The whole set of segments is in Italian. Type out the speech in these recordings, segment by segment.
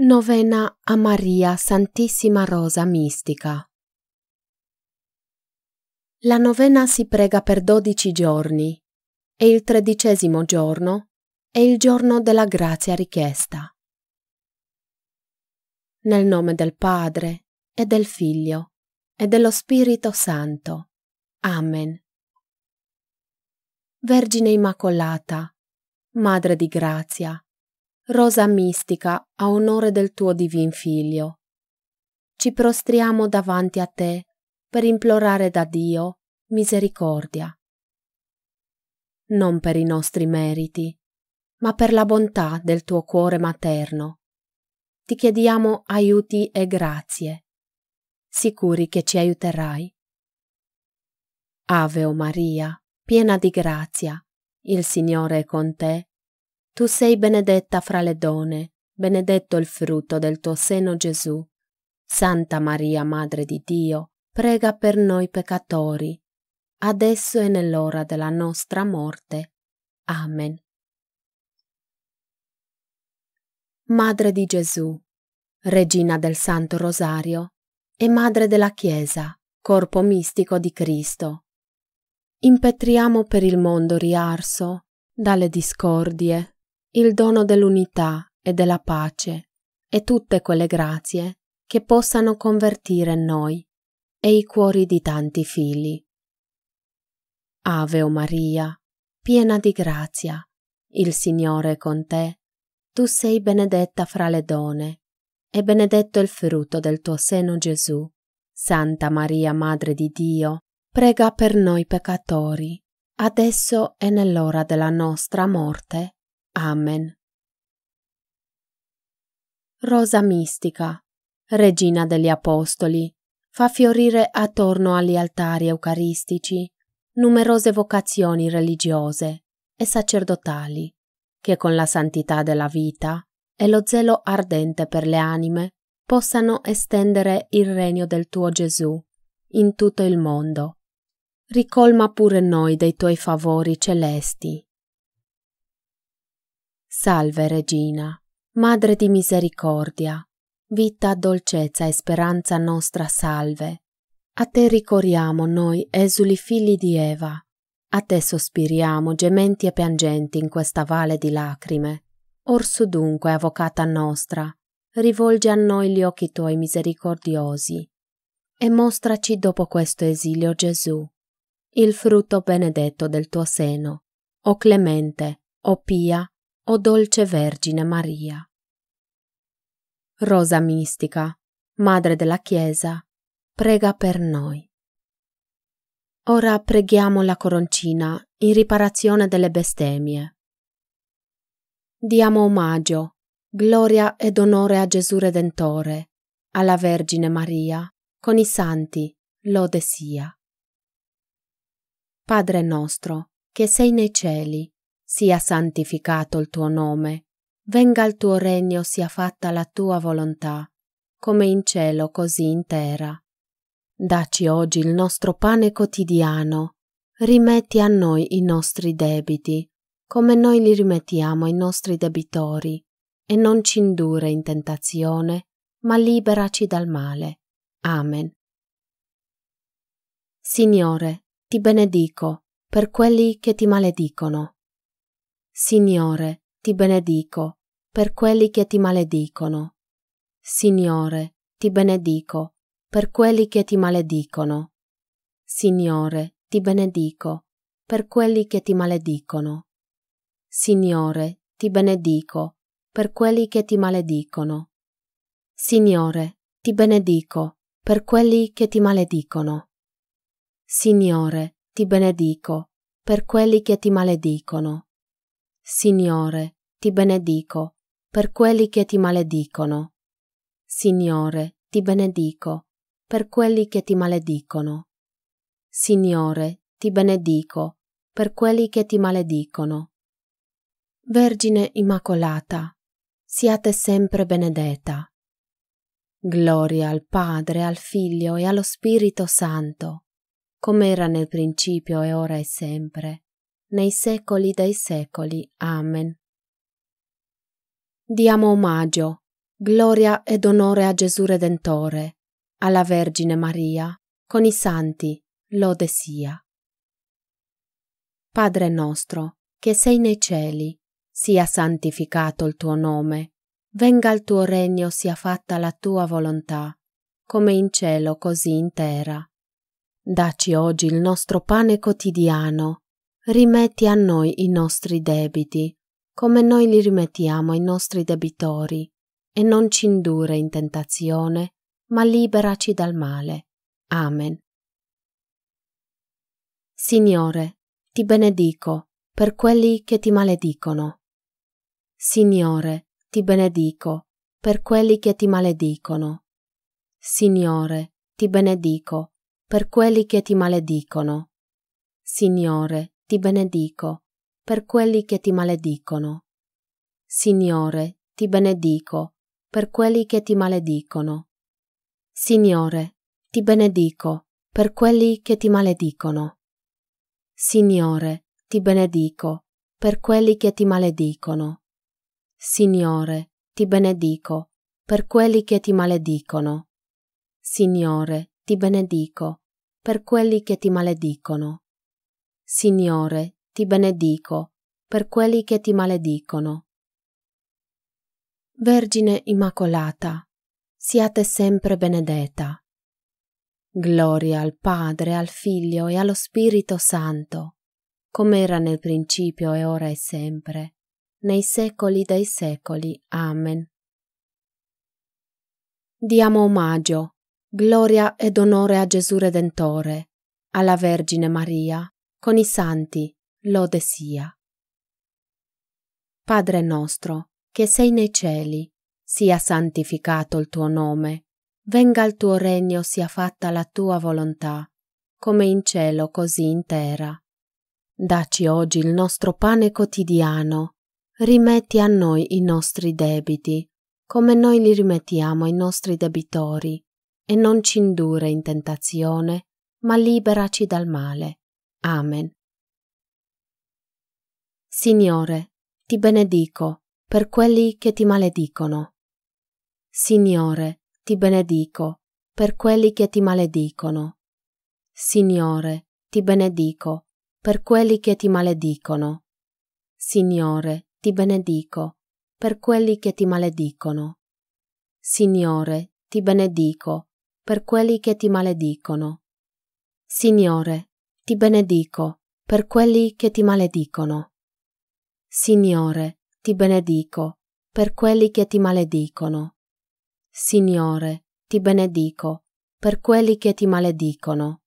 Novena a Maria Santissima Rosa Mistica. La novena si prega per dodici giorni e il tredicesimo giorno è il giorno della grazia richiesta. Nel nome del Padre e del Figlio e dello Spirito Santo. Amen. Vergine Immacolata, Madre di Grazia, Rosa mistica, a onore del tuo divin figlio. Ci prostriamo davanti a te per implorare da Dio misericordia. Non per i nostri meriti, ma per la bontà del tuo cuore materno. Ti chiediamo aiuti e grazie, sicuri che ci aiuterai. Ave o Maria, piena di grazia, il Signore è con te tu sei benedetta fra le donne, benedetto il frutto del tuo seno Gesù. Santa Maria, Madre di Dio, prega per noi peccatori, adesso e nell'ora della nostra morte. Amen. Madre di Gesù, Regina del Santo Rosario e Madre della Chiesa, corpo mistico di Cristo, impetriamo per il mondo riarso dalle discordie, il dono dell'unità e della pace e tutte quelle grazie che possano convertire noi e i cuori di tanti figli. Ave o Maria, piena di grazia, il Signore è con te, tu sei benedetta fra le donne, e benedetto il frutto del tuo seno Gesù. Santa Maria, Madre di Dio, prega per noi peccatori, adesso e nell'ora della nostra morte. Amen. Rosa mistica, regina degli apostoli, fa fiorire attorno agli altari eucaristici numerose vocazioni religiose e sacerdotali, che con la santità della vita e lo zelo ardente per le anime possano estendere il regno del tuo Gesù in tutto il mondo. Ricolma pure noi dei tuoi favori celesti Salve Regina, Madre di misericordia, vita, dolcezza e speranza nostra salve. A te ricorriamo noi, esuli figli di Eva. A te sospiriamo, gementi e piangenti in questa valle di lacrime. Orso dunque, avvocata nostra, rivolge a noi gli occhi tuoi misericordiosi e mostraci dopo questo esilio Gesù, il frutto benedetto del tuo seno. O clemente, o pia, o dolce Vergine Maria. Rosa mistica, Madre della Chiesa, prega per noi. Ora preghiamo la coroncina in riparazione delle bestemmie. Diamo omaggio, gloria ed onore a Gesù Redentore, alla Vergine Maria, con i santi, lode sia. Padre nostro, che sei nei cieli, sia santificato il tuo nome, venga il tuo regno, sia fatta la tua volontà, come in cielo così in terra. Daci oggi il nostro pane quotidiano, rimetti a noi i nostri debiti, come noi li rimettiamo ai nostri debitori, e non ci indure in tentazione, ma liberaci dal male. Amen. Signore, ti benedico per quelli che ti maledicono Signore, ti benedico, per quelli che ti maledicono. Signore, ti benedico, per quelli che ti maledicono. Signore, ti benedico, per quelli che ti maledicono. Signore, ti benedico, per quelli che ti maledicono. Signore, ti benedico, per quelli che ti maledicono. Signore, ti benedico, per quelli che ti maledicono. Signore, ti benedico per quelli che ti maledicono. Signore, ti benedico per quelli che ti maledicono. Signore, ti benedico per quelli che ti maledicono. Vergine Immacolata, siate sempre benedetta. Gloria al Padre, al Figlio e allo Spirito Santo, come era nel principio e ora e sempre nei secoli dei secoli. Amen. Diamo omaggio, gloria ed onore a Gesù Redentore, alla Vergine Maria, con i santi, lode sia. Padre nostro, che sei nei cieli, sia santificato il tuo nome, venga il tuo regno, sia fatta la tua volontà, come in cielo così in terra. Daci oggi il nostro pane quotidiano rimetti a noi i nostri debiti, come noi li rimettiamo ai nostri debitori, e non ci indure in tentazione, ma liberaci dal male. Amen. Signore, ti benedico per quelli che ti maledicono. Signore, ti benedico per quelli che ti maledicono. Signore, ti benedico per quelli che ti maledicono. Signore, ti benedico, per quelli che ti maledicono. Signore, ti benedico, per quelli che ti maledicono. Signore, ti benedico, per quelli che ti maledicono. Signore, ti benedico, per quelli che ti maledicono. Signore, ti benedico, per quelli che ti maledicono. Signore, ti benedico, per quelli che ti maledicono. Signore, ti benedico per quelli che ti maledicono. Vergine Immacolata, siate sempre benedetta. Gloria al Padre, al Figlio e allo Spirito Santo, come era nel principio e ora e sempre, nei secoli dei secoli. Amen. Diamo omaggio, gloria ed onore a Gesù Redentore, alla Vergine Maria, con i santi lode sia. Padre nostro, che sei nei cieli, sia santificato il tuo nome, venga il tuo regno, sia fatta la tua volontà, come in cielo così in terra. Daci oggi il nostro pane quotidiano, rimetti a noi i nostri debiti, come noi li rimettiamo ai nostri debitori, e non ci indure in tentazione, ma liberaci dal male Amen. Signore, ti benedico per quelli che ti maledicono. Signore, ti benedico per quelli che ti maledicono. Signore, ti benedico per quelli che ti maledicono. Signore, ti benedico per quelli che ti maledicono. Signore, ti benedico per quelli che ti maledicono. Signore, ti benedico per quelli che ti maledicono. Signore, ti benedico per quelli che ti maledicono. Signore, ti benedico per quelli che ti maledicono.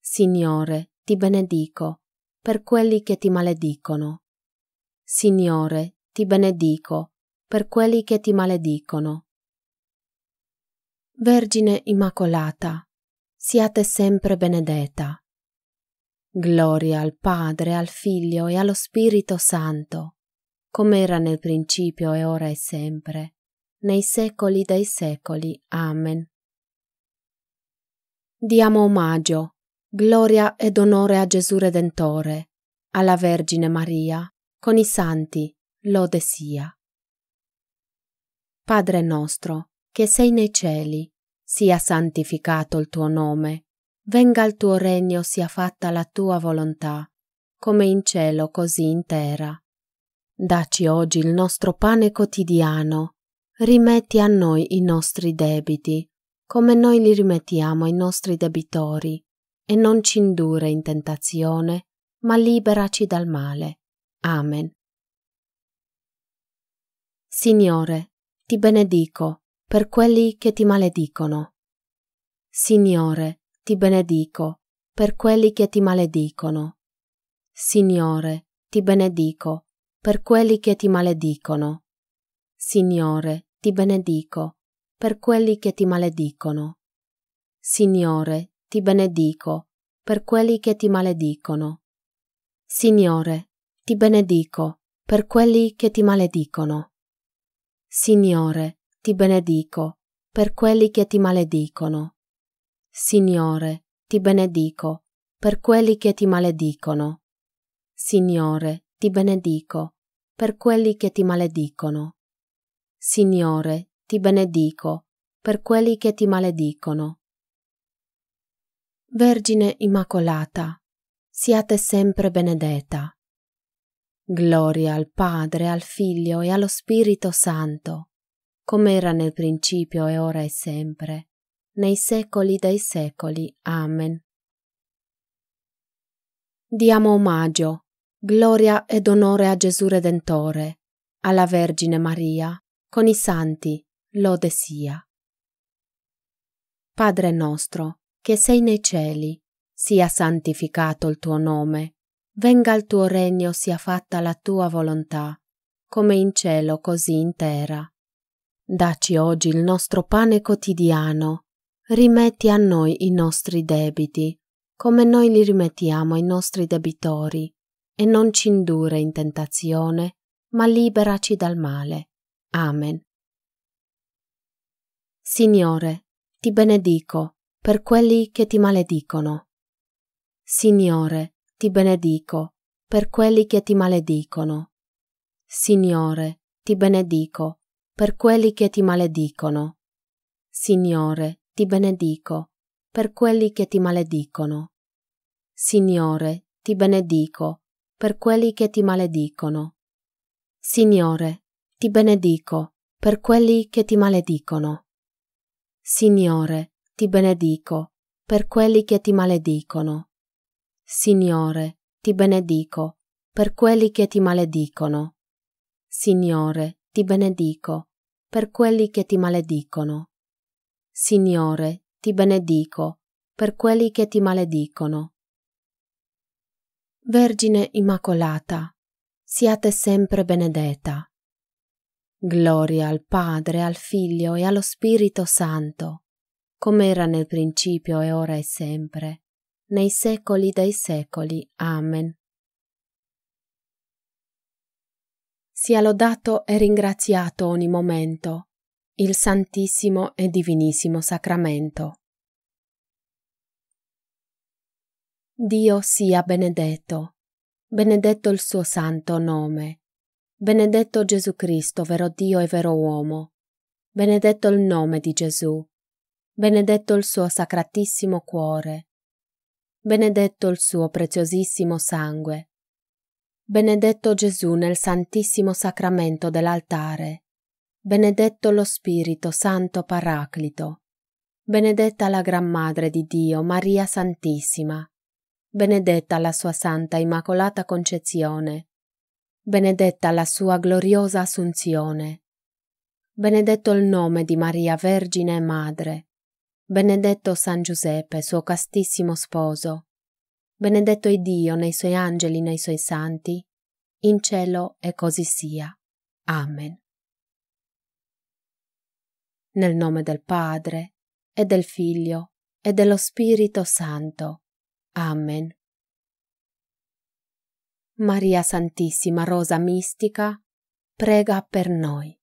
Signore, ti benedico per quelli che ti maledicono. Signore, ti benedico per quelli che ti maledicono. Vergine Immacolata, siate sempre benedetta. Gloria al Padre, al Figlio e allo Spirito Santo, come era nel principio e ora e sempre, nei secoli dei secoli. Amen. Diamo omaggio, gloria ed onore a Gesù Redentore, alla Vergine Maria, con i santi, lode sia. Padre nostro, che sei nei cieli, sia santificato il tuo nome Venga il tuo regno, sia fatta la tua volontà, come in cielo così in terra. Daci oggi il nostro pane quotidiano, rimetti a noi i nostri debiti, come noi li rimettiamo ai nostri debitori, e non ci indure in tentazione, ma liberaci dal male. Amen. Signore, ti benedico per quelli che ti maledicono. Signore, ti benedico per quelli che ti maledicono. Signore, ti benedico per quelli che ti maledicono. Signore, ti benedico per quelli che ti maledicono. Signore, ti benedico per quelli che ti maledicono. Signore, ti benedico per quelli che ti maledicono. Signore, ti benedico per quelli che ti maledicono. Signore, ti benedico, per quelli che ti maledicono. Signore, ti benedico, per quelli che ti maledicono. Signore, ti benedico, per quelli che ti maledicono. Vergine Immacolata, siate sempre benedetta. Gloria al Padre, al Figlio e allo Spirito Santo, come era nel principio e ora e sempre, nei secoli dei secoli. Amen. Diamo omaggio, gloria ed onore a Gesù Redentore, alla Vergine Maria, con i santi, lode sia. Padre nostro, che sei nei cieli, sia santificato il tuo nome, venga il tuo regno, sia fatta la tua volontà, come in cielo così in terra. Daci oggi il nostro pane quotidiano Rimetti a noi i nostri debiti, come noi li rimettiamo ai nostri debitori, e non ci indurre in tentazione, ma liberaci dal male. Amen. Signore, ti benedico per quelli che ti maledicono. Signore, ti benedico per quelli che ti maledicono. Signore, ti benedico per quelli che ti maledicono. Signore, ti benedico per quelli che ti maledicono. Signore, ti benedico per quelli che ti maledicono. Signore, ti benedico per quelli che ti maledicono. Signore, ti benedico per quelli che ti maledicono. Signore, ti benedico per quelli che ti maledicono. Signore, ti benedico per quelli che ti maledicono. Signore, ti benedico per quelli che ti maledicono. Vergine Immacolata, siate sempre benedetta. Gloria al Padre, al Figlio e allo Spirito Santo, come era nel principio e ora e sempre, nei secoli dei secoli. Amen. Sia lodato e ringraziato ogni momento il Santissimo e Divinissimo Sacramento. Dio sia benedetto, benedetto il suo santo nome, benedetto Gesù Cristo, vero Dio e vero uomo, benedetto il nome di Gesù, benedetto il suo sacratissimo cuore, benedetto il suo preziosissimo sangue, benedetto Gesù nel santissimo sacramento dell'altare benedetto lo Spirito Santo Paraclito, benedetta la Gran Madre di Dio Maria Santissima, benedetta la sua Santa Immacolata Concezione, benedetta la sua gloriosa Assunzione, benedetto il nome di Maria Vergine e Madre, benedetto San Giuseppe, suo castissimo sposo, benedetto è Dio nei suoi angeli, nei suoi santi, in cielo e così sia. Amen nel nome del Padre e del Figlio e dello Spirito Santo. Amen. Maria Santissima Rosa Mistica, prega per noi.